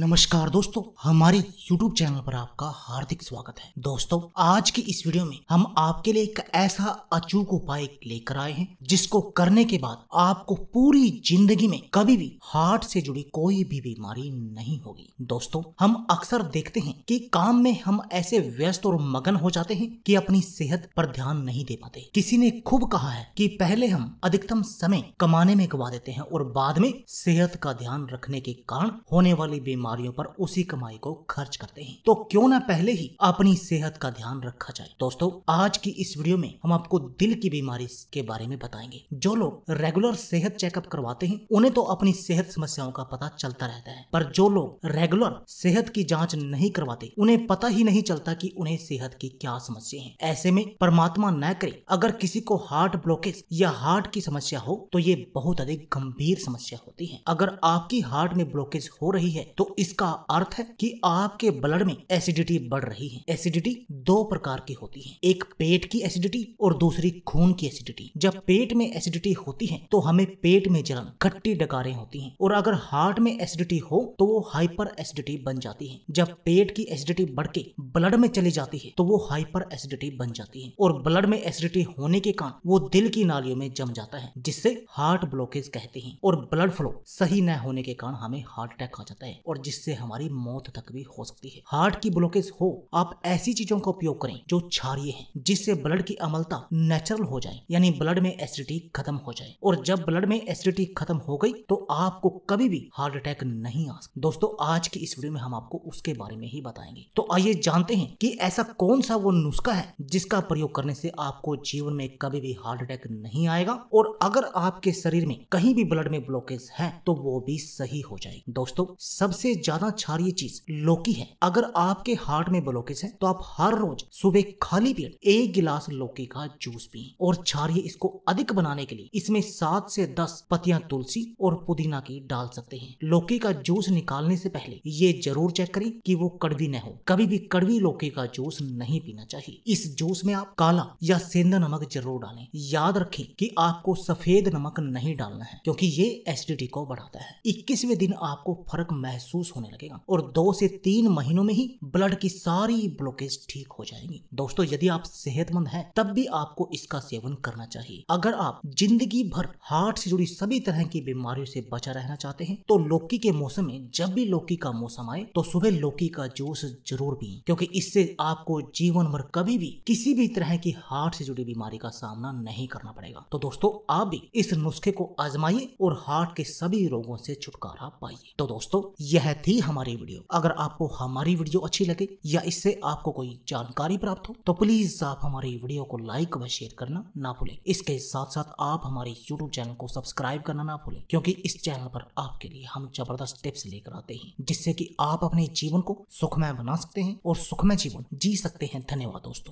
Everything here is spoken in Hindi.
नमस्कार दोस्तों हमारे YouTube चैनल पर आपका हार्दिक स्वागत है दोस्तों आज की इस वीडियो में हम आपके लिए एक ऐसा अचूक उपाय लेकर आए हैं जिसको करने के बाद आपको पूरी जिंदगी में कभी भी हार्ट से जुड़ी कोई भी बीमारी नहीं होगी दोस्तों हम अक्सर देखते हैं कि काम में हम ऐसे व्यस्त और मगन हो जाते हैं कि अपनी सेहत पर ध्यान नहीं दे पाते किसी ने खूब कहा है कि पहले हम अधिकतम समय कमाने में गवा देते हैं और बाद में सेहत का ध्यान रखने के कारण होने वाली बीमारी बीमारियों पर उसी कमाई को खर्च करते हैं तो क्यों ना पहले ही अपनी सेहत का ध्यान रखा जाए दोस्तों आज की इस वीडियो में हम आपको दिल की बीमारी के बारे में बताएंगे जो लोग रेगुलर सेहत चेकअप करवाते हैं उन्हें तो अपनी सेहत समस्याओं का पता चलता रहता है पर जो लोग रेगुलर सेहत की जाँच नहीं करवाते उन्हें पता ही नहीं चलता की उन्हें सेहत की क्या समस्या है ऐसे में परमात्मा न करे अगर किसी को हार्ट ब्लॉकेज या हार्ट की समस्या हो तो ये बहुत अधिक गंभीर समस्या होती है अगर आपकी हार्ट में ब्लॉकेज हो रही है तो इसका अर्थ है कि आपके ब्लड में एसिडिटी बढ़ रही है एसिडिटी दो प्रकार की होती है एक पेट की एसिडिटी और दूसरी खून की एसिडिटी जब पेट में एसिडिटी होती है तो हमें पेट में जलन खट्टी डकारें होती हैं और अगर हार्ट में एसिडिटी हो तो वो हाइपर एसिडिटी बन जाती है जब पेट की एसिडिटी बढ़ के ब्लड में चली जाती है तो वो हाइपर एसिडिटी बन जाती है और ब्लड में एसिडिटी होने के कारण वो दिल की नालियों में जम जाता है जिससे हार्ट ब्लॉकेज कहते हैं और ब्लड फ्लो सही न होने के कारण हमें हार्ट अटैक आ जाता है और जिससे हमारी मौत तक भी हो सकती है हार्ट की ब्लॉकेज हो आप ऐसी चीजों का उपयोग करें जो क्षारिय है जिससे ब्लड की अमलता नेचुरल हो जाए यानी ब्लड में एसिडिटी खत्म हो जाए और जब ब्लड में एसिडिटी खत्म हो गई तो आपको कभी भी हार्ट अटैक नहीं आ सकता दोस्तों आज की इस वीडियो में हम आपको उसके बारे में ही बताएंगे तो आइए जानते हैं कि ऐसा कौन सा वो नुस्खा है जिसका प्रयोग करने से आपको जीवन में कभी भी हार्ट अटैक नहीं आएगा और अगर आपके शरीर में कहीं भी ब्लड में ब्लॉकेज है तो वो भी सही हो जाएगी दोस्तों सबसे सबसे ज्यादा क्षारीय चीज लौकी है अगर आपके हार्ट में ब्लॉकेज है तो आप हर रोज सुबह खाली पेट एक गिलास लौकी का जूस पिए और क्षारिय इसको अधिक बनाने के लिए इसमें सात से दस पतियां तुलसी और पुदीना की डाल सकते हैं लौकी का जूस निकालने से पहले ये जरूर चेक करें कि वो कड़वी न हो कभी भी कड़वी लौकी का जूस नहीं पीना चाहिए इस जूस में आप काला या सेंधा नमक जरूर डालें याद रखें कि आपको सफेद नमक नहीं डालना है क्योंकि ये एसिडिटी को बढ़ाता है इक्कीसवे दिन आपको फर्क महसूस महसूस होने लगेगा और दो से तीन महीनों में ही ब्लड की सारी ब्लॉकेज ठीक हो जाएगी दोस्तों यदि आप सेहतमंद हैं तब भी आपको इसका सेवन करना चाहिए अगर आप जिंदगी भर हार्ट से जुड़ी सभी तरह की बीमारियों से बचा रहना चाहते हैं तो लौकी के मौसम में जब भी लौकी का मौसम आए तो सुबह लौकी का जूस जरूर पिए क्योंकि इससे आपको जीवन भर कभी भी किसी भी तरह की हार्ट से जुड़ी बीमारी का सामना नहीं करना पड़ेगा तो दोस्तों आप भी इस नुस्खे को आजमाइए और हार्ट के सभी रोगों से छुटकारा पाइए तो दोस्तों यह यह थी हमारी वीडियो अगर आपको हमारी वीडियो अच्छी लगे या इससे आपको कोई जानकारी प्राप्त हो तो प्लीज आप हमारी वीडियो को लाइक व शेयर करना ना भूलें इसके साथ साथ आप हमारे यूट्यूब चैनल को सब्सक्राइब करना ना भूलें क्योंकि इस चैनल पर आपके लिए हम जबरदस्त टिप्स लेकर आते हैं जिससे की आप अपने जीवन को सुखमय बना सकते हैं और सुखमय जीवन जी सकते हैं धन्यवाद दोस्तों